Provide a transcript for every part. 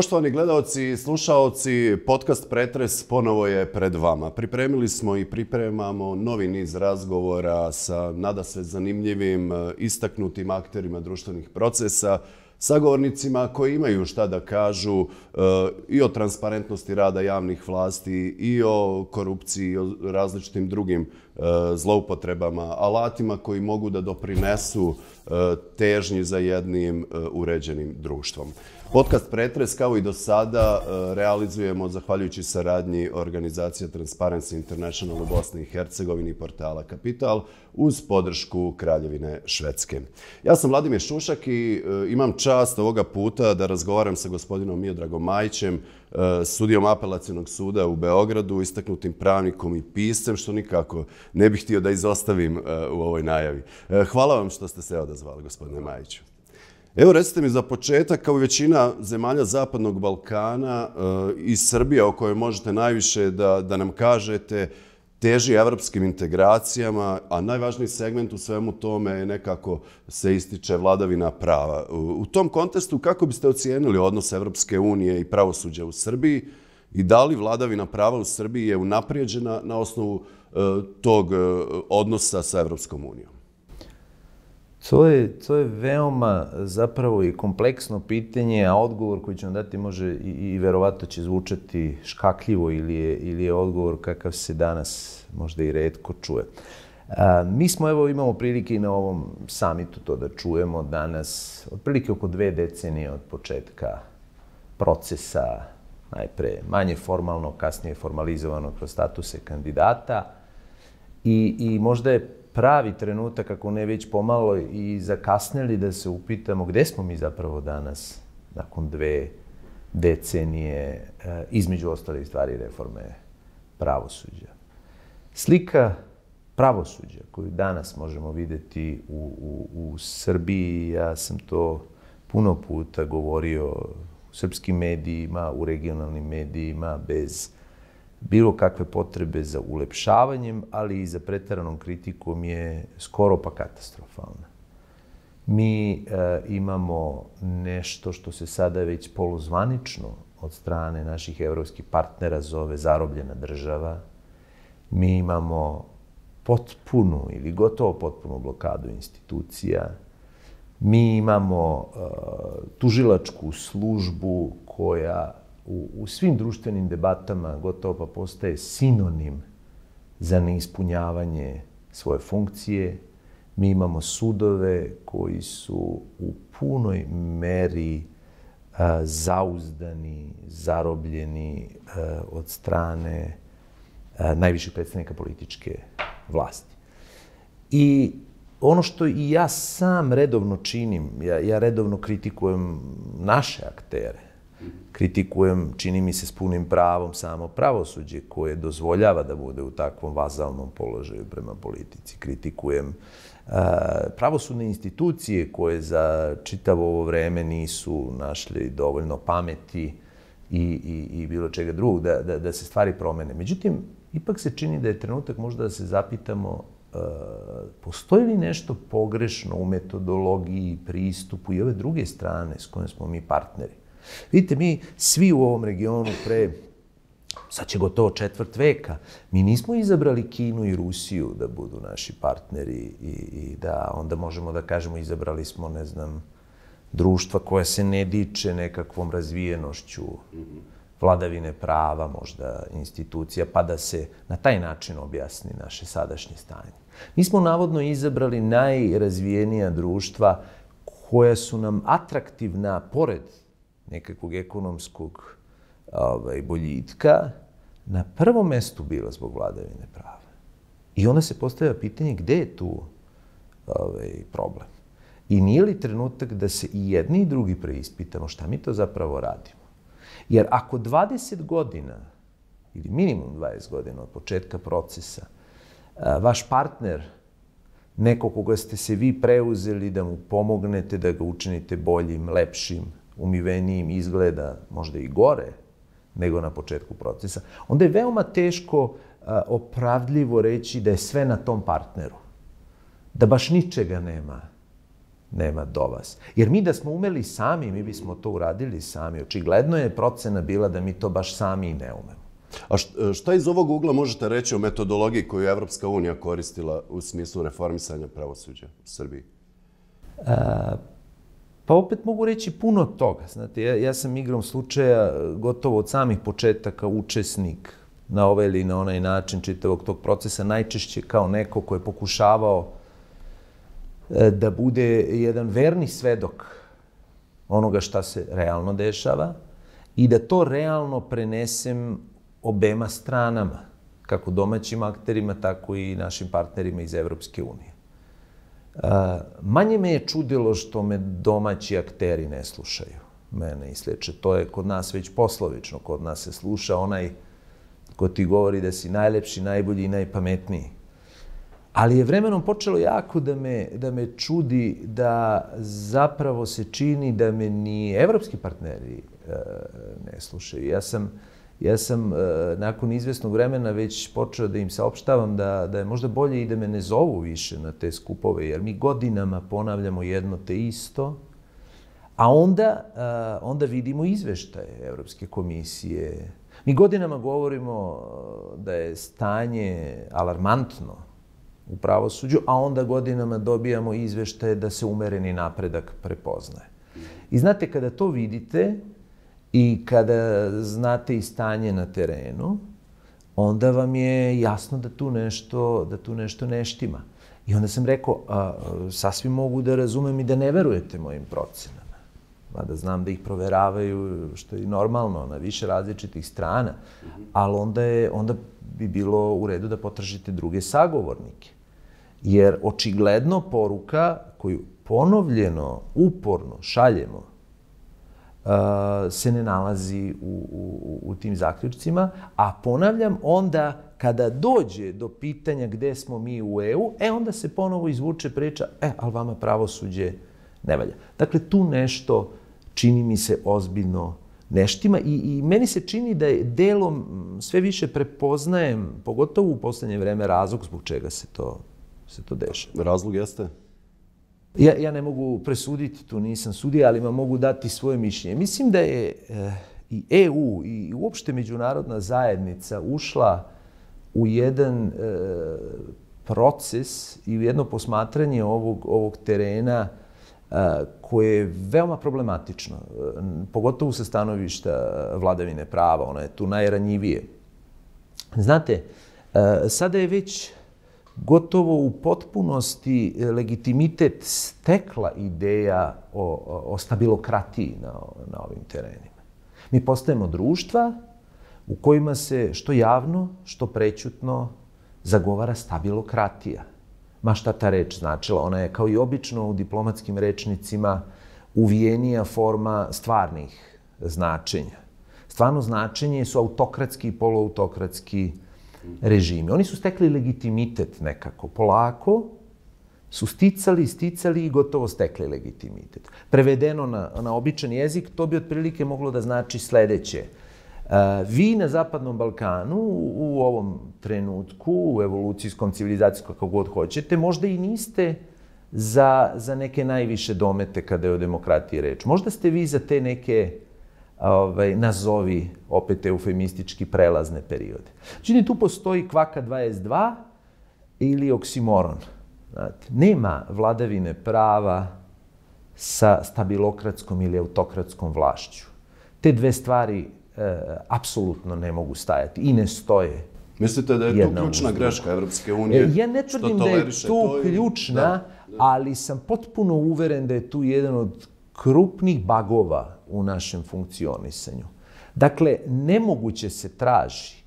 Poštovani gledalci i slušaoci, podcast Pretres ponovo je pred vama. Pripremili smo i pripremamo novi niz razgovora sa nada sve zanimljivim, e, istaknutim akterima društvenih procesa, sagovornicima koji imaju šta da kažu e, i o transparentnosti rada javnih vlasti i o korupciji i o različitim drugim E, zloupotrebama, alatima koji mogu da doprinesu e, težnji za jednim e, uređenim društvom. Podcast Pretres, kao i do sada, realizujemo zahvaljujući saradnji organizacija Transparency International u Bosni i Hercegovini i portala Kapital uz podršku Kraljevine Švedske. Ja sam Vladimir Šušak i imam čast ovoga puta da razgovaram sa gospodinom Miodragom Dragomajićem, Eh, sudijom apelacijenog suda u Beogradu, istaknutim pravnikom i piscem, što nikako ne bih htio da izostavim eh, u ovoj najavi. Eh, hvala vam što ste se odazvali, gospodine Majiću. Evo recite mi za početak, kao i većina zemalja Zapadnog Balkana i Srbija o kojoj možete najviše da, da nam kažete, teži evropskim integracijama, a najvažniji segment u svemu tome je nekako se ističe vladavina prava. U tom kontestu kako biste ocijenili odnos Evropske unije i pravosuđa u Srbiji i da li vladavina prava u Srbiji je unaprijeđena na osnovu e, tog e, odnosa sa Evropskom unijom? To je, to je veoma zapravo i kompleksno pitanje, a odgovor koji će vam dati može i, i verovatno će zvučati škakljivo ili je, ili je odgovor kakav se danas možda i redko čuje. A, mi smo, evo, imamo prilike i na ovom samitu to da čujemo danas, otprilike oko dve decenije od početka procesa, najpre manje formalno, kasnije formalizovano kroz statuse kandidata, I, i možda je pravi trenutak, ako ne već pomalo i zakasneli da se upitamo gde smo mi zapravo danas nakon dve decenije, e, između ostalih stvari reforme pravosuđa. Slika pravosuđa koju danas možemo videti u, u, u Srbiji, ja sam to puno puta govorio u srpskim medijima, u regionalnim medijima, bez bilo kakve potrebe za ulepšavanjem, ali i za preteranom kritikom je skoro pa katastrofalna. Mi e, imamo nešto što se sada već poluzvanično od strane naših evropskih partnera zove zarobljena država. Mi imamo potpunu ili gotovo potpunu blokadu institucija. Mi imamo e, tužilačku službu koja u, u svim društvenim debatama gotovo pa postaje sinonim za neispunjavanje svoje funkcije. Mi imamo sudove koji su u punoj meri a, zauzdani, zarobljeni a, od strane a, najviših predstavnika političke vlasti. I ono što i ja sam redovno činim, ja, ja redovno kritikujem naše aktere, kritikujem, čini mi se s punim pravom, samo pravosuđe koje dozvoljava da bude u takvom vazalnom položaju prema politici. Kritikujem e, pravosudne institucije koje za čitavo ovo vreme nisu našli dovoljno pameti i, i, i bilo čega drugog, da, da, da se stvari promene. Međutim, ipak se čini da je trenutak možda da se zapitamo e, postoji li nešto pogrešno u metodologiji, pristupu i ove druge strane s kojim smo mi partneri? Vidite, mi svi u ovom regionu pre sad će gotovo četvrt veka. Mi nismo izabrali Kinu i Rusiju da budu naši partneri i, i da onda možemo da kažemo izabrali smo, ne znam, društva koja se ne diče nekakvom razvijenošću vladavine prava, možda institucija, pa da se na taj način objasni naše sadašnje stanje. Mi smo navodno izabrali najrazvijenija društva koja su nam atraktivna pored nekakvog ekonomskog ovaj, boljitka, na prvom mestu bila zbog vladavine prava. I onda se postavlja pitanje gde je tu ovaj, problem. I nije li trenutak da se i jedni i drugi preispitamo šta mi to zapravo radimo? Jer ako 20 godina, ili minimum 20 godina od početka procesa, vaš partner, neko koga ste se vi preuzeli da mu pomognete, da ga učinite boljim, lepšim, umivenijim izgleda možda i gore nego na početku procesa, onda je veoma teško a, opravdljivo reći da je sve na tom partneru. Da baš ničega nema, nema do vas. Jer mi da smo umeli sami, mi bismo to uradili sami. Očigledno je procena bila da mi to baš sami ne umemo. A e, šta iz ovog ugla možete reći o metodologiji koju je Evropska unija koristila u smislu reformisanja pravosuđa u Srbiji? A, Pa opet mogu reći puno toga. Znate, ja, ja sam igrom slučaja e, gotovo od samih početaka učesnik na ovaj ili na onaj način čitavog tog procesa, najčešće kao neko ko je pokušavao e, da bude jedan verni svedok onoga šta se realno dešava i da to realno prenesem obema stranama, kako domaćim akterima, tako i našim partnerima iz Evropske unije manje me je čudilo što me domaći akteri ne slušaju, mene i sliče. To je kod nas već poslovično, kod nas se sluša onaj ko ti govori da si najlepši, najbolji i najpametniji. Ali je vremenom počelo jako da me, da me čudi da zapravo se čini da me ni evropski partneri e, ne slušaju. Ja sam ja sam e, nakon izvesnog vremena već počeo da im saopštavam da, da je možda bolje i da me ne zovu više na te skupove, jer mi godinama ponavljamo jedno te isto, a onda, e, onda vidimo izveštaje Evropske komisije. Mi godinama govorimo e, da je stanje alarmantno u pravosuđu, a onda godinama dobijamo izveštaje da se umereni napredak prepoznaje. I znate, kada to vidite, I kada znate i stanje na terenu, onda vam je jasno da tu nešto, da tu nešto ne štima. I onda sam rekao, a, sasvim mogu da razumem i da ne verujete mojim procenama. Mada znam da ih proveravaju, što je normalno, na više različitih strana. Ali onda, je, onda bi bilo u redu da potražite druge sagovornike. Jer očigledno poruka koju ponovljeno, uporno šaljemo Uh, se ne nalazi u, u, u tim zaključcima, a ponavljam, onda kada dođe do pitanja gde smo mi u EU, e onda se ponovo izvuče priča, e, ali vama pravosuđe ne valja. Dakle, tu nešto čini mi se ozbiljno neštima i, i meni se čini da je delom sve više prepoznajem, pogotovo u poslednje vreme, razlog zbog čega se to, se to dešava. Razlog jeste? Ja, ja ne mogu presuditi, tu nisam sudija, ali vam mogu dati svoje mišljenje. Mislim da je eh, e, i EU i uopšte međunarodna zajednica ušla u jedan e, proces i u jedno posmatranje ovog, ovog terena a, eh, koje je veoma problematično, pogotovo sa stanovišta vladavine prava, ona je tu najranjivije. Znate, sada je već gotovo u potpunosti e, legitimitet stekla ideja o, o stabilokratiji na, na ovim terenima. Mi postajemo društva u kojima se što javno, što prećutno zagovara stabilokratija. Ma šta ta reč značila? Ona je kao i obično u diplomatskim rečnicima uvijenija forma stvarnih značenja. Stvarno značenje su autokratski i poluautokratski režime. Oni su stekli legitimitet nekako, polako su sticali, sticali i gotovo stekli legitimitet. Prevedeno na, na običan jezik, to bi otprilike moglo da znači sledeće. E, vi na Zapadnom Balkanu u ovom trenutku, u evolucijskom, civilizacijskom, kako god hoćete, možda i niste za, za neke najviše domete kada je o demokratiji reč. Možda ste vi za te neke ovaj, nazovi, opet eufemistički, prelazne periode. Čini, znači, tu postoji kvaka 22 ili oksimoron. Znate, nema vladavine prava sa stabilokratskom ili autokratskom vlašću. Te dve stvari e, apsolutno ne mogu stajati i ne stoje. Mislite da je tu ključna greška Evropske e, unije? Ja ne tvrdim da je tu ključna, da, da. ali sam potpuno uveren da je tu jedan od krupnih bagova u našem funkcionisanju. Dakle, nemoguće se traži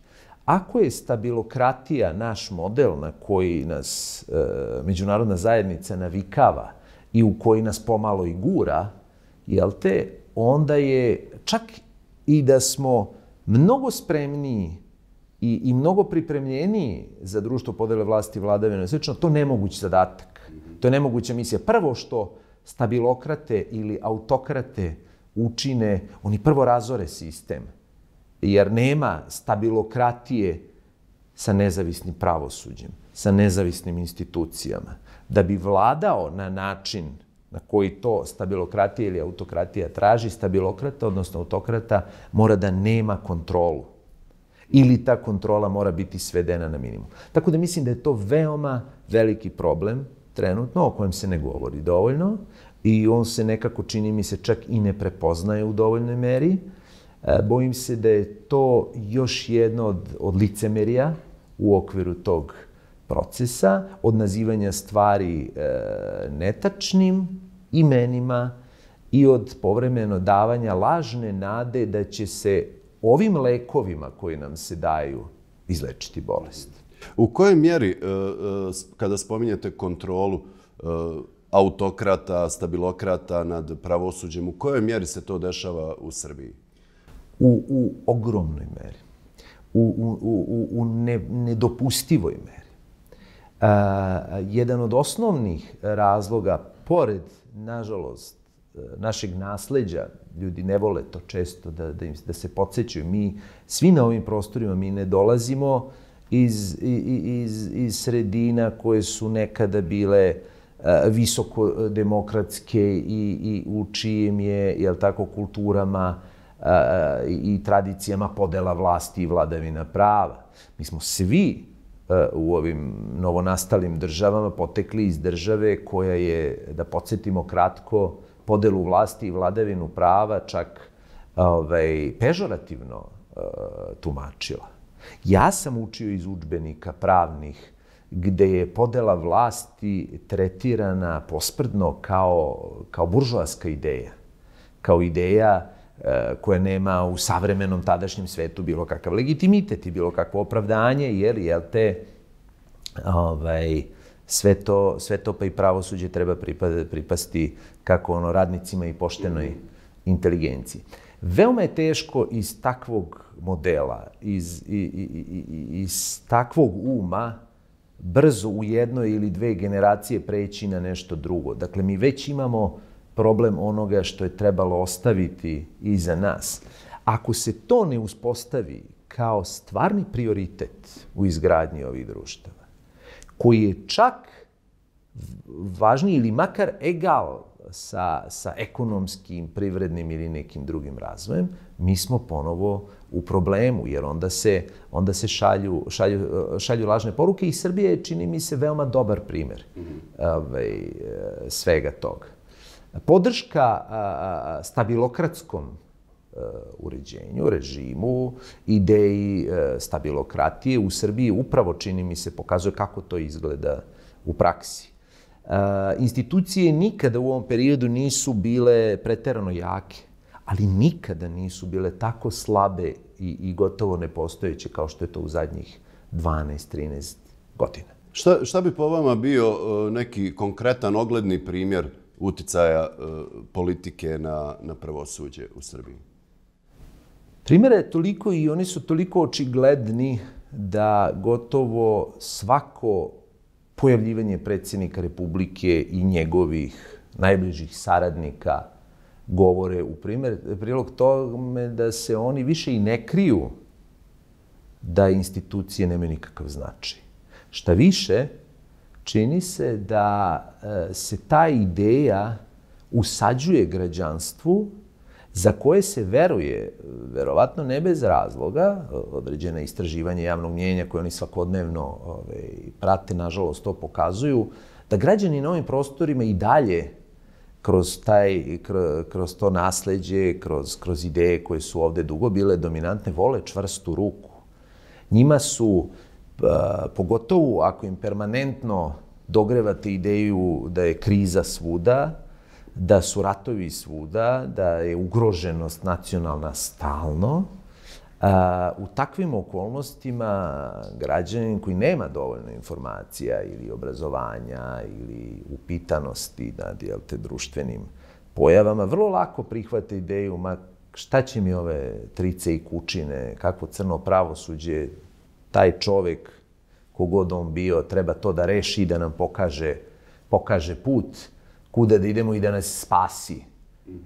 Ako je stabilokratija naš model na koji nas e, međunarodna zajednica navikava i u koji nas pomalo i gura, jel te, onda je čak i da smo mnogo spremniji i, i mnogo pripremljeniji za društvo podele vlasti, vladavine svečno, to nemoguć zadatak. To je nemoguća misija. Prvo što stabilokrate ili autokrate učine, oni prvo razore sistem, jer nema stabilokratije sa nezavisnim pravosuđem, sa nezavisnim institucijama. Da bi vladao na način na koji to stabilokratija ili autokratija traži, stabilokrata, odnosno autokrata, mora da nema kontrolu. Ili ta kontrola mora biti svedena na minimum. Tako da mislim da je to veoma veliki problem trenutno, o kojem se ne govori dovoljno, i on se nekako, čini mi se, čak i ne prepoznaje u dovoljnoj meri. E, bojim se da je to još jedno od, od licemerija u okviru tog procesa, od nazivanja stvari e, netačnim imenima i od povremeno davanja lažne nade da će se ovim lekovima koji nam se daju izlečiti bolest. U kojoj mjeri, e, e, kada spominjete kontrolu, autokrata, stabilokrata nad pravosuđem. U kojoj mjeri se to dešava u Srbiji? U, u ogromnoj meri. U, u, u, u ne, nedopustivoj meri. A, jedan od osnovnih razloga, pored, nažalost, našeg nasleđa, ljudi ne vole to često da, da, im, da se podsjećaju, mi svi na ovim prostorima, mi ne dolazimo iz, iz, iz sredina koje su nekada bile uh, visoko demokratske i, i u čijem je, jel tako, kulturama a, i tradicijama podela vlasti i vladavina prava. Mi smo svi a, u ovim novonastalim državama potekli iz države koja je, da podsjetimo kratko, podelu vlasti i vladavinu prava čak ovaj, pežorativno a, tumačila. Ja sam učio iz učbenika pravnih gde je podela vlasti tretirana posprdno kao, kao buržoaska ideja, kao ideja e, koja nema u savremenom tadašnjem svetu bilo kakav legitimitet i bilo kakvo opravdanje, jer, jel te, ovaj, sve to, sve to pa i pravosuđe treba pripasti kako ono radnicima i poštenoj inteligenciji. Veoma je teško iz takvog modela, iz, i, i, i, iz takvog uma brzo u jednoj ili dve generacije preći na nešto drugo. Dakle, mi već imamo problem onoga što je trebalo ostaviti iza nas. Ako se to ne uspostavi kao stvarni prioritet u izgradnji ovih društava, koji je čak važniji ili makar egal sa, sa ekonomskim, privrednim ili nekim drugim razvojem, mi smo ponovo u problemu, jer onda se, onda se šalju, šalju, šalju lažne poruke i Srbija je, čini mi se, veoma dobar primer mhm. ovaj, e, svega toga. Podrška stabilokratskom e, uređenju, režimu, ideji e, stabilokratije u Srbiji upravo, čini mi se, pokazuje kako to izgleda u praksi. Institucije nikada u ovom periodu nisu bile preterano jake ali nikada nisu bile tako slabe i, i gotovo nepostojeće kao što je to u zadnjih 12-13 godina. Šta, šta bi po vama bio e, neki konkretan ogledni primjer uticaja e, politike na, na pravosuđe u Srbiji? Primere je toliko i oni su toliko očigledni da gotovo svako pojavljivanje predsjednika Republike i njegovih najbližih saradnika govore u primer, prilog tome da se oni više i ne kriju da institucije nemaju nikakav značaj. Šta više, čini se da e, se ta ideja usađuje građanstvu za koje se veruje, verovatno ne bez razloga, određena istraživanja javnog mnjenja koje oni svakodnevno ove, ovaj, prate, nažalost, to pokazuju, da građani na ovim prostorima i dalje kroz, taj, kroz to nasledđe, kroz, kroz ideje koje su ovde dugo bile dominantne, vole čvrstu ruku. Njima su, pogotovo ako im permanentno dogrevate ideju da je kriza svuda, da su ratovi svuda, da je ugroženost nacionalna stalno, A, u takvim okolnostima građanin koji nema dovoljno informacija ili obrazovanja ili upitanosti nad jel te, društvenim pojavama, vrlo lako prihvate ideju, ma šta će mi ove trice i kučine, kakvo crno pravosuđe, taj čovek, kogod on bio, treba to da reši i da nam pokaže, pokaže put kuda da idemo i da nas spasi,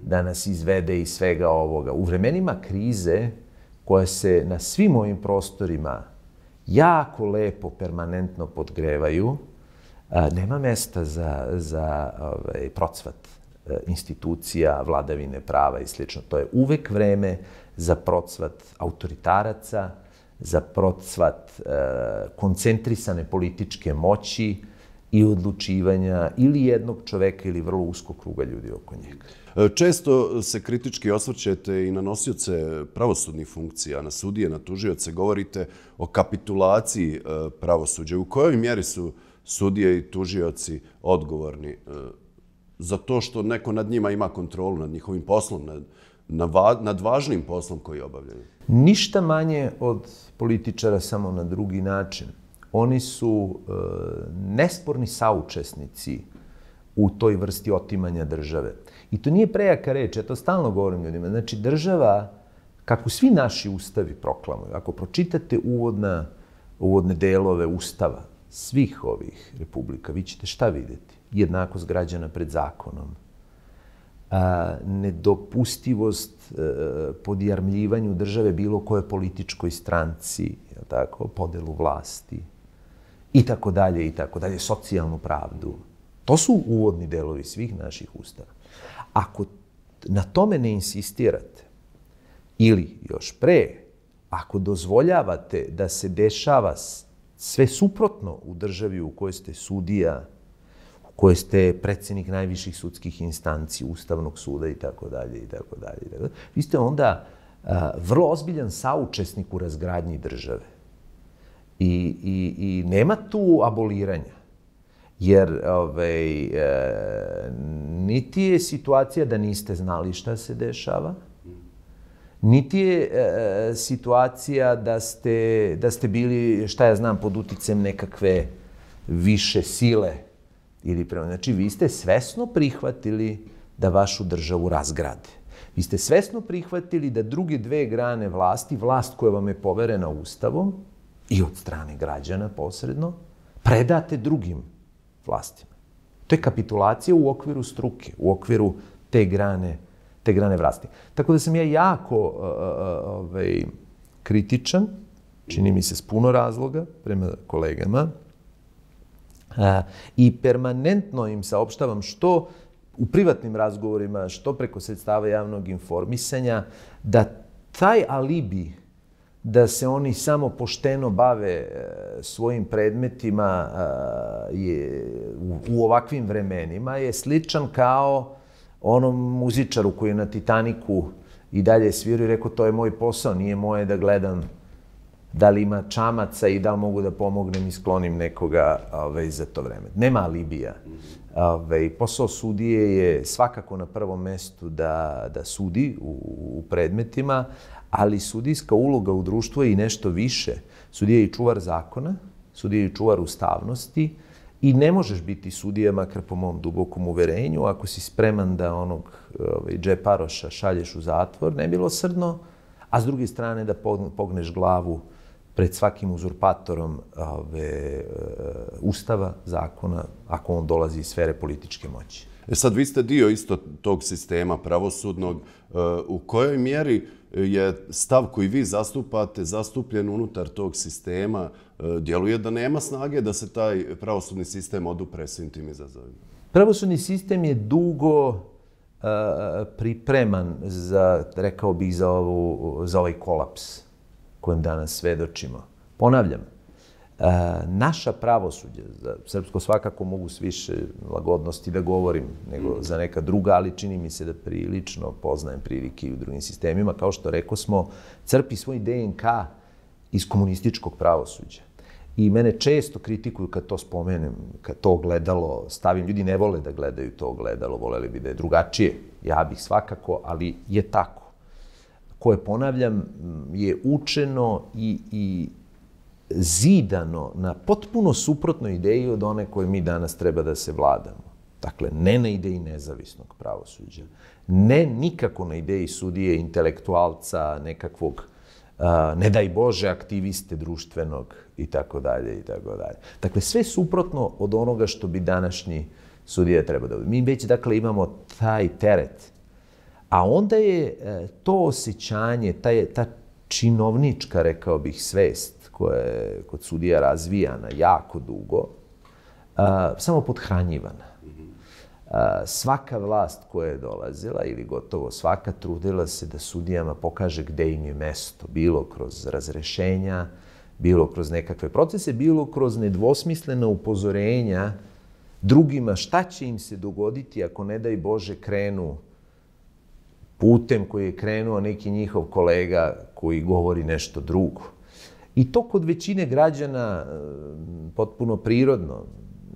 da nas izvede iz svega ovoga. U vremenima krize, koja se na svim ovim prostorima jako lepo permanentno podgrevaju, nema mesta za, za ovaj, procvat e, institucija, vladavine prava i sl. To je uvek vreme za procvat autoritaraca, za procvat e, koncentrisane političke moći, i odlučivanja ili jednog čoveka ili vrlo uskog kruga ljudi oko njega. E, često se kritički osvrćete i na nosioce pravosudnih funkcija, na sudije, na tužioce. Govorite o kapitulaciji e, pravosuđa. U kojoj mjeri su sudije i tužioci odgovorni e, za to što neko nad njima ima kontrolu, nad njihovim poslom, nad, nad važnim poslom koji obavljaju? Ništa manje od političara, samo na drugi način oni su e, nesporni saučesnici u toj vrsti otimanja države. I to nije prejaka reč, ja to stalno govorim ljudima. Znači, država, kako svi naši ustavi proklamuju, ako pročitate uvodna, uvodne delove ustava svih ovih republika, vi ćete šta videti? Jednakost građana pred zakonom, a, nedopustivost a, e, podjarmljivanju države bilo koje političkoj stranci, tako, podelu vlasti, i tako dalje, i tako dalje, socijalnu pravdu. To su uvodni delovi svih naših ustava. Ako na tome ne insistirate, ili još pre, ako dozvoljavate da se dešava sve suprotno u državi u kojoj ste sudija, u kojoj ste predsednik najviših sudskih instanci, Ustavnog suda i tako dalje i tako dalje, vi ste onda a, vrlo ozbiljan saučesnik u razgradnji države. I, i, i nema tu aboliranja. Jer ovaj, e, niti je situacija da niste znali šta se dešava, niti je e, situacija da ste, da ste bili, šta ja znam, pod uticem nekakve više sile ili prema. Znači, vi ste svesno prihvatili da vašu državu razgrade. Vi ste svesno prihvatili da druge dve grane vlasti, vlast koja vam je poverena Ustavom, i od strane građana posredno, predate drugim vlastima. To je kapitulacija u okviru struke, u okviru te grane, te grane vlasti. Tako da sam ja jako uh, ovaj, kritičan, čini mi se s puno razloga prema kolegama, uh, i permanentno im saopštavam što u privatnim razgovorima, što preko sredstava javnog informisanja, da taj alibi da se oni samo pošteno bave e, svojim predmetima e, je, u ovakvim vremenima je sličan kao onom muzičaru koji je na Titaniku i dalje svirio i rekao to je moj posao, nije moje da gledam da li ima čamaca i da li mogu da pomognem i sklonim nekoga ove, ovaj, za to vreme. Nema alibija. Ove, ovaj, posao sudije je svakako na prvom mestu da, da sudi u, u predmetima, ali sudijska uloga u društvu je i nešto više. Sudija je i čuvar zakona, sudija je i čuvar ustavnosti i ne možeš biti sudija, makar po mom dubokom uverenju, ako si spreman da onog ovaj, džeparoša šalješ u zatvor, ne bilo srdno, a s druge strane da pogneš glavu pred svakim uzurpatorom ove, e, ustava, zakona, ako on dolazi iz sfere političke moći. E sad, vi ste dio isto tog sistema pravosudnog. E, u kojoj mjeri je stav koji vi zastupate zastupljen unutar tog sistema, e, djeluje da nema snage da se taj pravosudni sistem odupre svim tim izazovima? Pravosudni sistem je dugo e, pripreman za, rekao bih, za, ovu, za ovaj kolaps kojem danas svedočimo. Ponavljam, E, naša pravosuđa, za srpsko svakako mogu s više lagodnosti da govorim nego za neka druga, ali čini mi se da prilično poznajem prilike i u drugim sistemima. Kao što reko smo, crpi svoj DNK iz komunističkog pravosuđa. I mene često kritikuju kad to spomenem, kad to gledalo stavim. Ljudi ne vole da gledaju to gledalo, voleli bi da je drugačije. Ja bih svakako, ali je tako koje, ponavljam, je učeno i, i zidano na potpuno suprotnoj ideji od one koje mi danas treba da se vladamo. Dakle, ne na ideji nezavisnog pravosuđa, ne nikako na ideji sudije, intelektualca, nekakvog, a, ne daj Bože, aktiviste društvenog i tako dalje i tako dalje. Dakle, sve suprotno od onoga što bi današnji sudija treba da bude. Mi već, dakle, imamo taj teret. A onda je e, to osjećanje, taj, ta činovnička, rekao bih, svest koja je kod sudija razvijana jako dugo, a, samo podhranjivana. A, svaka vlast koja je dolazila, ili gotovo svaka, trudila se da sudijama pokaže gde im je mesto, bilo kroz razrešenja, bilo kroz nekakve procese, bilo kroz nedvosmislena upozorenja drugima šta će im se dogoditi ako, ne daj Bože, krenu putem koji je krenuo neki njihov kolega koji govori nešto drugo. I to kod većine građana e, potpuno prirodno.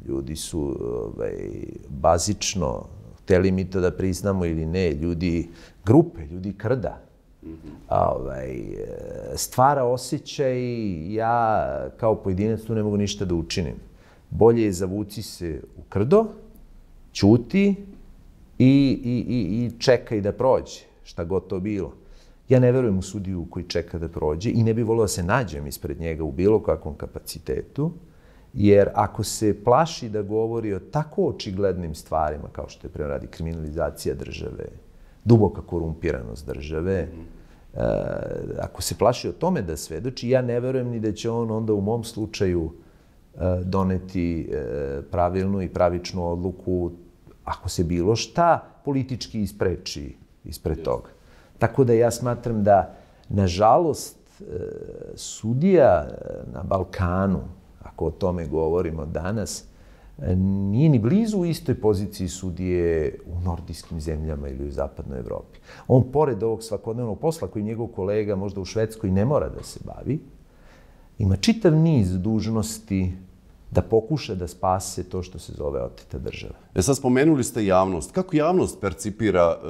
Ljudi su ovaj, bazično, hteli mi to da priznamo ili ne, ljudi grupe, ljudi krda. A, ovaj, e, stvara osjećaj, ja kao pojedinac tu ne mogu ništa da učinim. Bolje je zavuci se u krdo, ćuti, i, i, i, i čeka i da prođe, šta god to bilo. Ja ne verujem u sudiju koji čeka da prođe i ne bih volio da se nađem ispred njega u bilo kakvom kapacitetu, jer ako se plaši da govori o tako očiglednim stvarima kao što je radi kriminalizacija države, duboka korumpiranost države, mm -hmm. ako se plaši o tome da svedoči, ja ne verujem ni da će on onda u mom slučaju e, doneti e, pravilnu i pravičnu odluku ako se bilo šta politički ispreči ispred toga. Tako da ja smatram da, nažalost, e, sudija e, na Balkanu, ako o tome govorimo danas, e, nije ni blizu u istoj poziciji sudije u nordijskim zemljama ili u zapadnoj Evropi. On, pored ovog svakodnevnog posla koji njegov kolega možda u Švedskoj ne mora da se bavi, ima čitav niz dužnosti da pokuša da spase to što se zove oteta država. E sad spomenuli ste javnost. Kako javnost percipira e,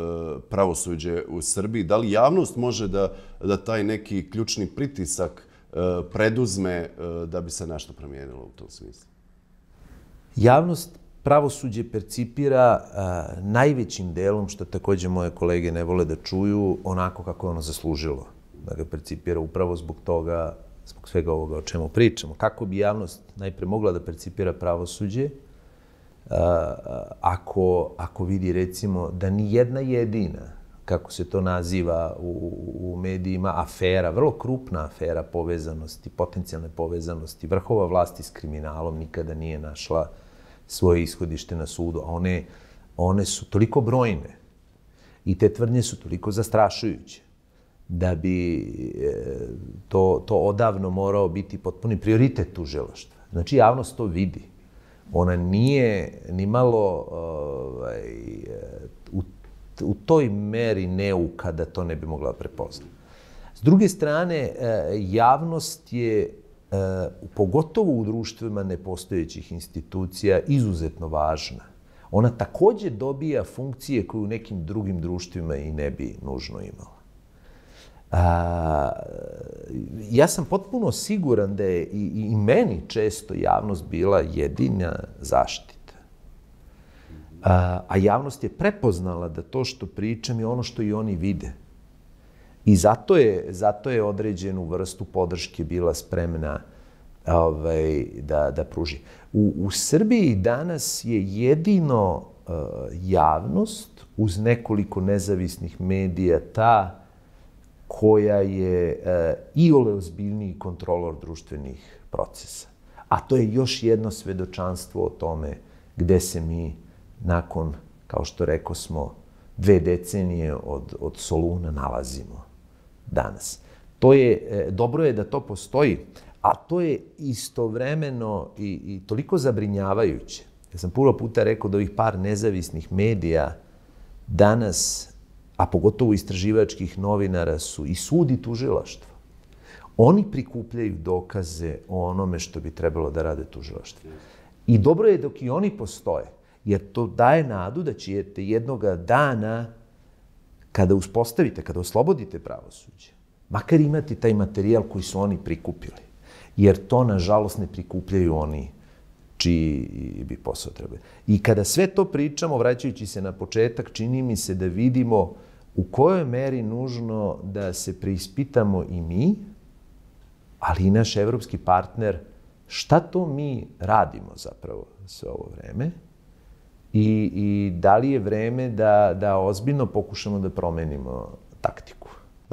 pravosuđe u Srbiji? Da li javnost može da, da taj neki ključni pritisak e, preduzme e, da bi se nešto promijenilo u tom smislu? Javnost pravosuđe percipira e, najvećim delom, što takođe moje kolege ne vole da čuju, onako kako je ono zaslužilo. Da ga percipira upravo zbog toga zbog svega ovoga o čemu pričamo. Kako bi javnost najpre mogla da percipira pravosuđe, a, ako, ako vidi recimo da ni jedna jedina, kako se to naziva u, u medijima, afera, vrlo krupna afera povezanosti, potencijalne povezanosti vrhova vlasti s kriminalom nikada nije našla svoje ishodište na sudu, a one, one su toliko brojne i te tvrdnje su toliko zastrašujuće da bi e, to, to odavno morao biti potpuni prioritet tužiloštva. Znači, javnost to vidi. Ona nije ni malo ovaj, e, u, u toj meri neuka da to ne bi mogla prepoznati. S druge strane, e, javnost je pogotovo u društvima nepostojećih institucija, izuzetno važna. Ona takođe dobija funkcije koje u nekim drugim društvima i ne bi nužno imala. A, ja sam potpuno siguran da je i, i meni često javnost bila jedina zaštita. A, a javnost je prepoznala da to što pričam je ono što i oni vide. I zato je, zato je određenu vrstu podrške bila spremna ovaj, da, da pruži. U, u Srbiji danas je jedino uh, javnost uz nekoliko nezavisnih medija ta koja je e, i oleozbiljniji kontrolor društvenih procesa. A to je još jedno svedočanstvo o tome gde se mi nakon, kao što reko smo, dve decenije od, od Soluna nalazimo danas. To je, e, dobro je da to postoji, a to je istovremeno i, i toliko zabrinjavajuće. Ja sam puno puta rekao da ovih par nezavisnih medija danas a pogotovo istraživačkih novinara su i sud i tužilaštvo. Oni prikupljaju dokaze o onome što bi trebalo da rade tužilaštvo. I dobro je dok i oni postoje, jer to daje nadu da ćete jednoga dana, kada uspostavite, kada oslobodite pravosuđe, makar imati taj materijal koji su oni prikupili. Jer to, nažalost, ne prikupljaju oni čiji bi posao trebao. I kada sve to pričamo, vraćajući se na početak, čini mi se da vidimo u kojoj meri nužno da se preispitamo i mi, ali i naš evropski partner, šta to mi radimo zapravo sve ovo vreme i, i da li je vreme da, da ozbiljno pokušamo da promenimo taktiku.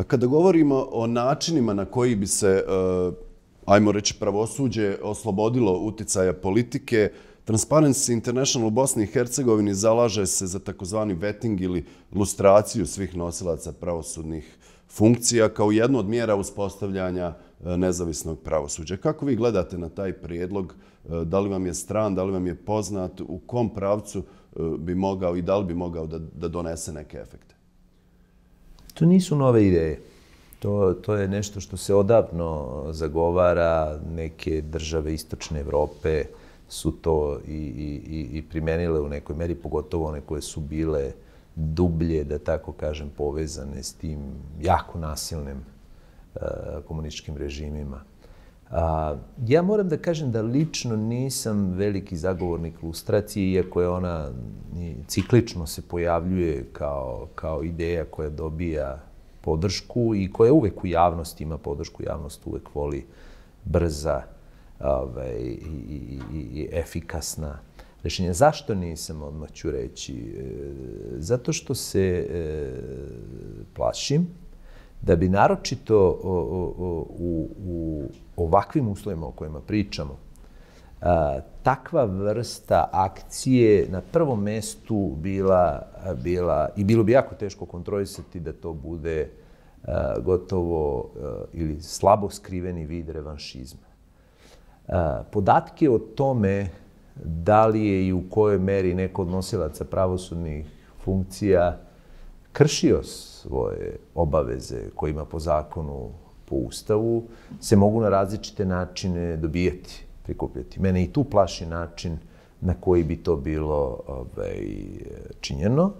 Kada govorimo o načinima na koji bi se uh ajmo reći, pravosuđe oslobodilo uticaja politike, Transparency International u Bosni i Hercegovini zalaže se za takozvani vetting ili lustraciju svih nosilaca pravosudnih funkcija kao jednu od mjera uspostavljanja e, nezavisnog pravosuđa. Kako vi gledate na taj prijedlog? E, da li vam je stran, da li vam je poznat? U kom pravcu e, bi mogao i da li bi mogao da, da donese neke efekte? To nisu nove ideje. To, to je nešto što se odavno zagovara, neke države Istočne Evrope su to i, i, i primenile u nekoj meri, pogotovo one koje su bile dublje, da tako kažem, povezane s tim jako nasilnim eh, komunističkim režimima. A, ja moram da kažem da lično nisam veliki zagovornik lustracije, iako je ona ciklično se pojavljuje kao, kao ideja koja dobija podršku i koja uvek u javnosti ima podršku, javnost uvek voli brza ove, ovaj, i, i, i, i efikasna rešenja. Zašto nisam, odmah ću reći? E, zato što se e, plašim da bi naročito o, o, o, u, u ovakvim uslovima o kojima pričamo, takva vrsta akcije na prvom mestu bila, bila i bilo bi jako teško kontrolisati da to bude gotovo ili slabo skriveni vid revanšizma. Podatke o tome da li je i u kojoj meri neko od nosilaca pravosudnih funkcija kršio svoje obaveze kojima po zakonu, po ustavu, se mogu na različite načine dobijeti prikupljati. Mene i tu plaši način na koji bi to bilo ovaj, činjeno.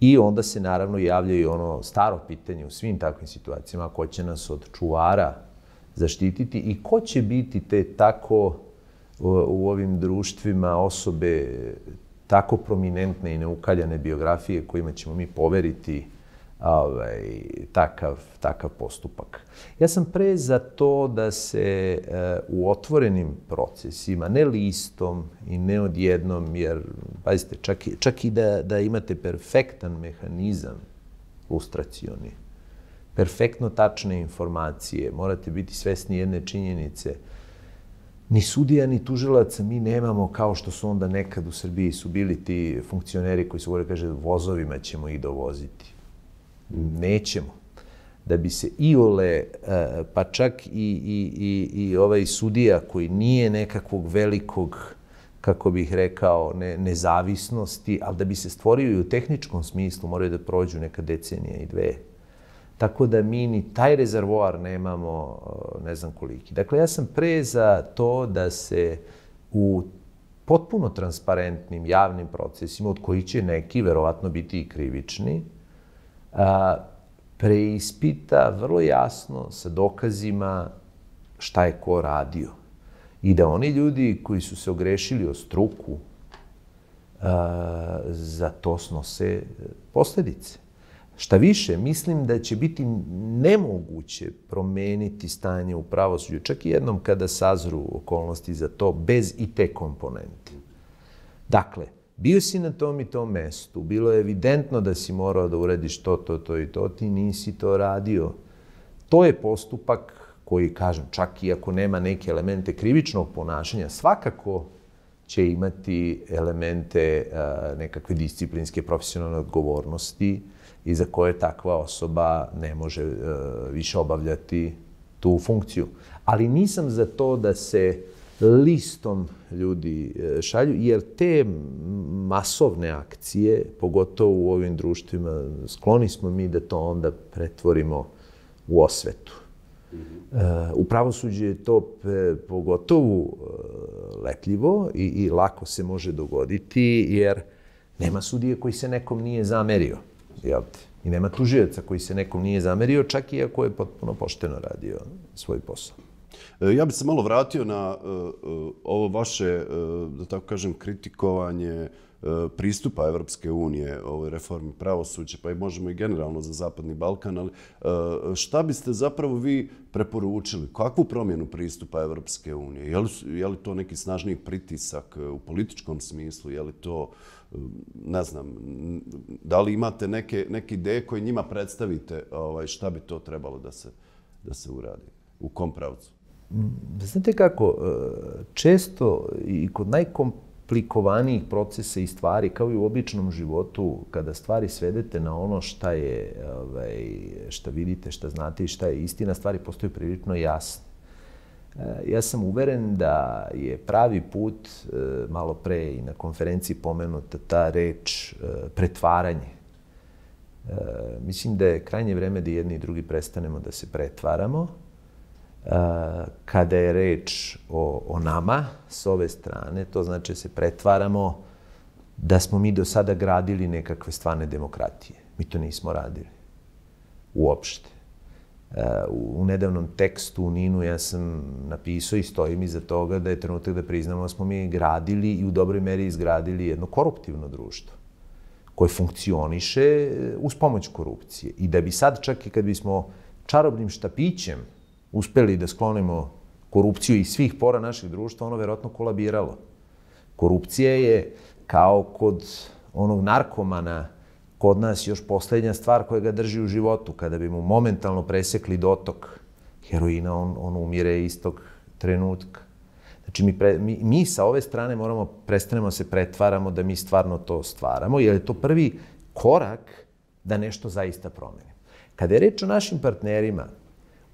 I onda se naravno javlja i ono staro pitanje u svim takvim situacijama, ko će nas od čuvara zaštititi i ko će biti te tako u ovim društvima osobe tako prominentne i neukaljane biografije kojima ćemo mi poveriti ovaj, takav, takav postupak. Ja sam pre za to da se e, u otvorenim procesima, ne listom i ne odjednom, jer, pazite, čak, i, čak i da, da imate perfektan mehanizam lustracioni, perfektno tačne informacije, morate biti svesni jedne činjenice, ni sudija, ni tužilaca mi nemamo kao što su onda nekad u Srbiji su bili ti funkcioneri koji su govorili, kaže, vozovima ćemo ih dovoziti nećemo. Da bi se i ole, e, pa čak i, i, i, i ovaj sudija koji nije nekakvog velikog, kako bih rekao, ne, nezavisnosti, ali da bi se stvorio i u tehničkom smislu moraju da prođu neka decenija i dve. Tako da mi ni taj rezervoar nemamo e, ne znam koliki. Dakle, ja sam pre za to da se u potpuno transparentnim javnim procesima, od koji će neki verovatno biti i krivični, preispita vrlo jasno sa dokazima šta je ko radio. I da oni ljudi koji su se ogrešili o struku, a, za to snose posledice. Šta više, mislim da će biti nemoguće promeniti stanje u pravosuđu, čak i jednom kada sazru okolnosti za to, bez i te komponente. Dakle, bio si na tom i tom mestu, bilo je evidentno da si morao da urediš to, to, to i to, ti nisi to radio. To je postupak koji, kažem, čak i ako nema neke elemente krivičnog ponašanja, svakako će imati elemente a, eh, nekakve disciplinske profesionalne odgovornosti i za koje takva osoba ne može a, eh, više obavljati tu funkciju. Ali nisam za to da se listom ljudi e, šalju, jer te masovne akcije, pogotovo u ovim društvima, skloni smo mi da to onda pretvorimo u osvetu. E, u pravosuđu je to pogotovo e, letljivo i, i lako se može dogoditi, jer nema sudije koji se nekom nije zamerio. Jel te? I nema tužioca koji se nekom nije zamerio, čak i ako je potpuno pošteno radio svoj posao. E, ja bih se malo vratio na e, e, ovo vaše, da tako kažem, kritikovanje pristupa Evropske unije ovoj reformi pravosuđa, pa i možemo i generalno za Zapadni Balkan, ali šta biste zapravo vi preporučili? Kakvu promjenu pristupa Evropske unije? Je li, je li to neki snažniji pritisak u političkom smislu? Je li to, ne znam, da li imate neke, neke ideje koje njima predstavite ovaj, šta bi to trebalo da se, da se uradi? U kom pravcu? znate kako, e, često i kod najkomplikovanijih procesa i stvari, kao i u običnom životu, kada stvari svedete na ono šta je, ovaj, šta vidite, šta znate i šta je istina, stvari postaju prilično jasne. E, ja sam uveren da je pravi put, e, malo pre i na konferenciji pomenuta ta reč pretvaranje. Mislim da je krajnje vreme da jedni i drugi prestanemo da se pretvaramo, kada je reč o, o nama s ove strane, to znači da se pretvaramo da smo mi do sada gradili nekakve stvarne demokratije. Mi to nismo radili. Uopšte. E, u nedavnom tekstu u Ninu ja sam napisao i stojim iza toga da je trenutak da priznamo da smo mi gradili i u dobroj meri izgradili jedno koruptivno društvo koje funkcioniše e, uz pomoć korupcije. I da bi sad, čak i kad bismo čarobnim štapićem uspeli da sklonimo korupciju iz svih pora naših društva, ono verovatno kolabiralo. Korupcija je kao kod onog narkomana kod nas još poslednja stvar koja ga drži u životu. Kada bi mu momentalno presekli dotok heroina, on, on umire istog trenutka. Znači, mi, pre, mi, mi sa ove strane moramo, prestanemo se pretvaramo da mi stvarno to stvaramo, jer je to prvi korak da nešto zaista promenimo. Kada je reč o našim partnerima,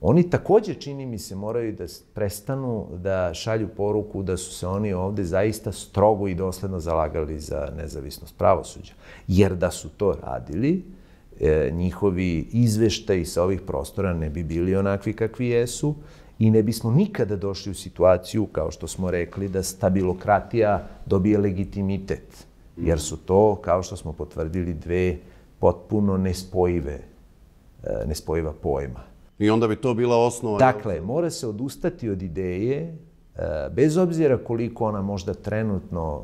Oni takođe, čini mi se, moraju da prestanu da šalju poruku da su se oni ovde zaista strogo i dosledno zalagali za nezavisnost pravosuđa. Jer da su to radili, e, njihovi izveštaji sa ovih prostora ne bi bili onakvi kakvi jesu i ne bismo nikada došli u situaciju, kao što smo rekli, da stabilokratija dobije legitimitet. Jer su to, kao što smo potvrdili, dve potpuno nespojive, e, nespojiva pojma. I onda bi to bila osnova. Dakle, mora se odustati od ideje e, bez obzira koliko ona možda trenutno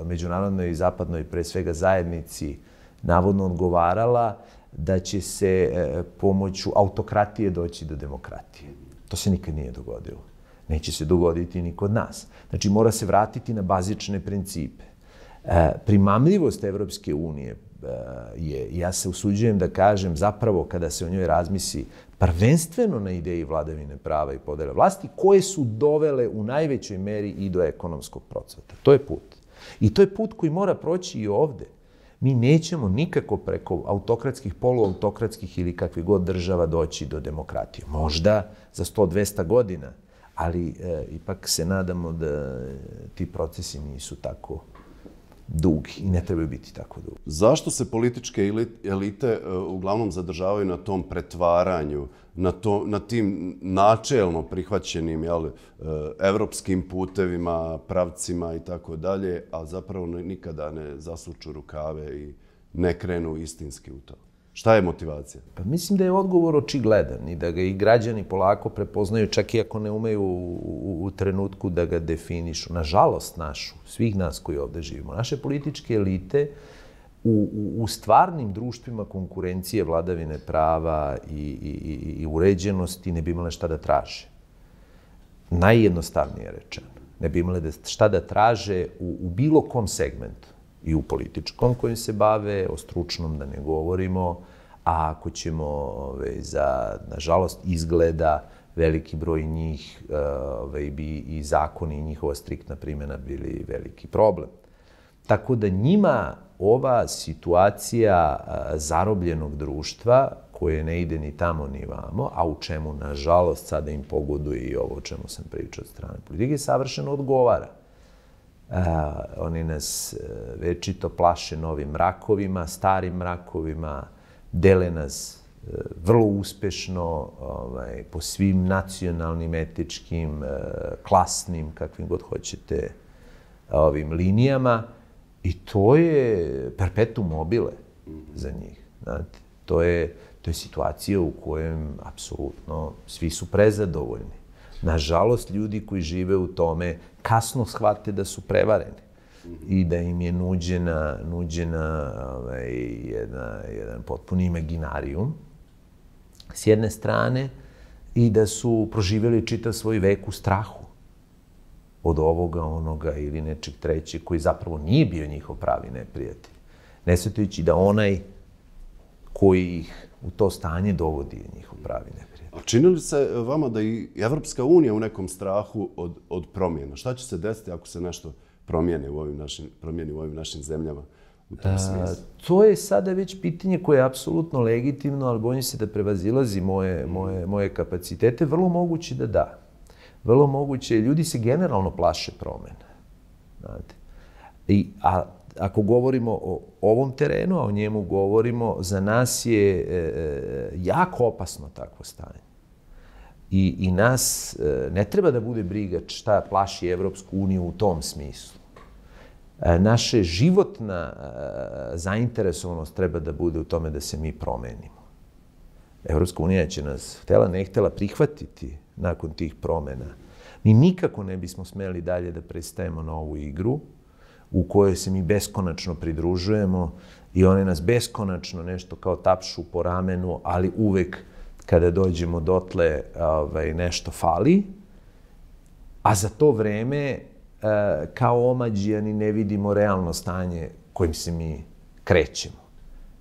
e, međunarodnoj i zapadnoj, pre svega zajednici, navodno odgovarala da će se e, pomoću autokratije doći do demokratije. To se nikad nije dogodilo. Neće se dogoditi ni kod nas. Znači, mora se vratiti na bazične principe. Primamljivost Evropske unije je, ja se usuđujem da kažem, zapravo kada se o njoj razmisi prvenstveno na ideji vladavine prava i podele vlasti, koje su dovele u najvećoj meri i do ekonomskog procveta. To je put. I to je put koji mora proći i ovde. Mi nećemo nikako preko autokratskih, poluautokratskih ili kakvih god država doći do demokratije. Možda za 100-200 godina, ali e, ipak se nadamo da ti procesi nisu tako dug i ne trebaju biti tako dug. Zašto se političke elite e, uglavnom zadržavaju na tom pretvaranju, na, to, na tim načelno prihvaćenim jel, e, evropskim putevima, pravcima i tako dalje, a zapravo nikada ne zasuču rukave i ne krenu istinski u to? Šta je motivacija? Pa mislim da je odgovor očigledan i da ga i građani polako prepoznaju, čak i ako ne umeju u, u, u trenutku da ga definišu. Nažalost našu, svih nas koji ovde živimo, naše političke elite u, u, u stvarnim društvima konkurencije, vladavine prava i, i, i uređenosti ne bi imale šta da traže. Najjednostavnije rečeno. Ne bi imale da, šta da traže u, u bilo kom segmentu i u političkom kojim se bave, o stručnom da ne govorimo, a ako ćemo ove, za, nažalost, izgleda veliki broj njih e, ove, bi i zakoni i njihova striktna primjena bili veliki problem. Tako da njima ova situacija e, zarobljenog društva, koje ne ide ni tamo ni vamo, a u čemu, nažalost, sada im pogoduje i ovo o čemu sam pričao od strane politike, savršeno odgovara oni nas e, večito plaše novim mrakovima, starim mrakovima, dele nas e, vrlo uspešno ovaj, po svim nacionalnim, etičkim, e, klasnim, kakvim god hoćete, ovim linijama. I to je perpetuum mobile za njih. Znate, to je, to je situacija u kojem apsolutno svi su prezadovoljni. Nažalost, ljudi koji žive u tome kasno shvate da su prevareni i da im je nuđena, nuđena ovaj, jedna, jedan potpuni imaginarijum s jedne strane i da su proživjeli čitav svoj vek u strahu od ovoga, onoga ili nečeg trećeg koji zapravo nije bio njihov pravi neprijatelj. Nesvetujući da onaj koji ih u to stanje dovodi je njihov pravi neprijatelj. A čini li se eh, vama da i Evropska unija u nekom strahu od, od promjena? Šta će se desiti ako se nešto promijene u ovim našim, promijeni u ovim našim zemljama? U tom A, to je sada već pitanje koje je apsolutno legitimno, ali bojim se da prevazilazi moje, moje, moje kapacitete. Vrlo moguće da da. Vrlo moguće. Ljudi se generalno plaše promjena. Znate. I, a ako govorimo o ovom terenu, a o njemu govorimo, za nas je e, e, jako opasno takvo stanje. I, i nas e, ne treba da bude briga šta plaši Evropsku uniju u tom smislu. E, naše životna e, zainteresovanost treba da bude u tome da se mi promenimo. Evropska unija će nas, htela ne htela, prihvatiti nakon tih promena. Mi nikako ne bismo smeli dalje da prestajemo na ovu igru, u kojoj se mi beskonačno pridružujemo i one nas beskonačno nešto kao tapšu po ramenu, ali uvek kada dođemo dotle ovaj, nešto fali, a za to vreme eh, kao omađijani ne vidimo realno stanje kojim se mi krećemo.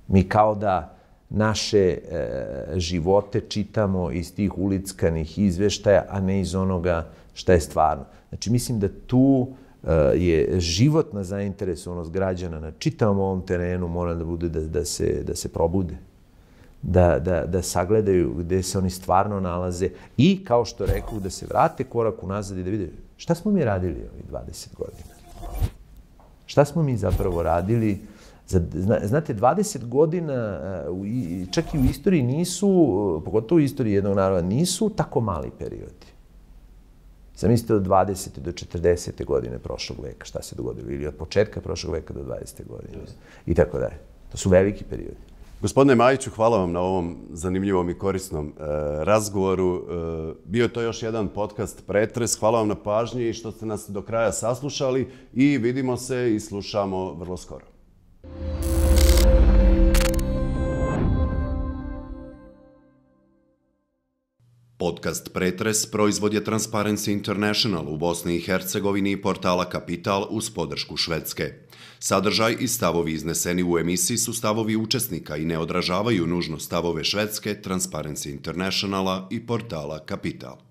Mi kao da naše eh, živote čitamo iz tih ulickanih izveštaja, a ne iz onoga šta je stvarno. Znači, mislim da tu Eh, je životna zainteresovanost građana na čitavom ovom terenu mora da bude da, da, se, da se probude. Da, da, da sagledaju gde se oni stvarno nalaze i, kao što rekao, da se vrate korak unazad i da vide šta smo mi radili ovih 20 godina. Šta smo mi zapravo radili? Znate, 20 godina, eh, čak i u istoriji nisu, eh, pogotovo u istoriji jednog naroda, nisu tako mali periodi mislite od 20. do 40. godine prošlog veka šta se dogodilo, ili od početka prošlog veka do 20. godine i tako dalje. To su veliki periodi. Gospodine Majiću, hvala vam na ovom zanimljivom i korisnom e, razgovoru. E, bio to još jedan podcast Pretres. Hvala vam na pažnji i što ste nas do kraja saslušali i vidimo se i slušamo vrlo skoro. Thank Podcast Pretres proizvod je Transparency International u Bosni i Hercegovini i portala Kapital uz podršku Švedske. Sadržaj i stavovi izneseni u emisiji su stavovi učesnika i ne odražavaju nužno stavove Švedske, Transparency Internationala i portala Kapital.